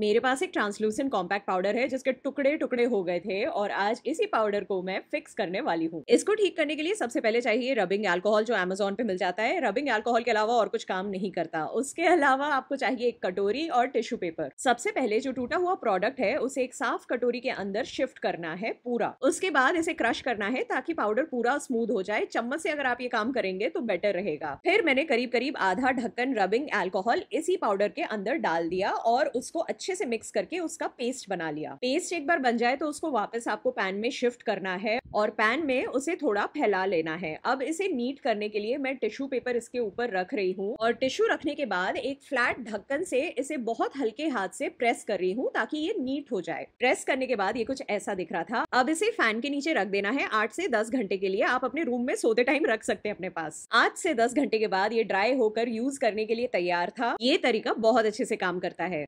मेरे पास एक translucent compact powder है जिसके टुकड़े टुकड़े हो गए थे और आज इसी पाउडर को मैं फिक्स करने वाली हूँ इसको ठीक करने के लिए सबसे पहले चाहिए रबिंग एल्कोहल जो अमेजोन पे मिल जाता है रबिंग एल्कोहल के अलावा और कुछ काम नहीं करता उसके अलावा आपको चाहिए एक कटोरी और टिश्यू पेपर सबसे पहले जो टूटा हुआ प्रोडक्ट है उसे एक साफ कटोरी के अंदर शिफ्ट करना है पूरा उसके बाद इसे क्रश करना है ताकि पाउडर पूरा स्मूथ हो जाए चम्मच से अगर आप ये काम करेंगे तो बेटर रहेगा फिर मैंने करीब करीब आधा ढक्कन रबिंग एल्कोहल इसी पाउडर के अंदर डाल दिया और उसको अच्छे अच्छे से मिक्स करके उसका पेस्ट बना लिया पेस्ट एक बार बन जाए तो उसको वापस आपको पैन में शिफ्ट करना है और पैन में उसे थोड़ा फैला लेना है अब इसे नीट करने के लिए मैं टिश्यू पेपर इसके ऊपर रख रही हूँ और टिश्यू रखने के बाद एक फ्लैट ढक्कन से इसे बहुत हल्के हाथ से प्रेस कर रही हूँ ताकि ये नीट हो जाए प्रेस करने के बाद ये कुछ ऐसा दिख रहा था अब इसे फैन के नीचे रख देना है आठ से दस घंटे के लिए आप अपने रूम में सोते टाइम रख सकते हैं अपने पास आठ से दस घंटे के बाद ये ड्राई होकर यूज करने के लिए तैयार था ये तरीका बहुत अच्छे से काम करता है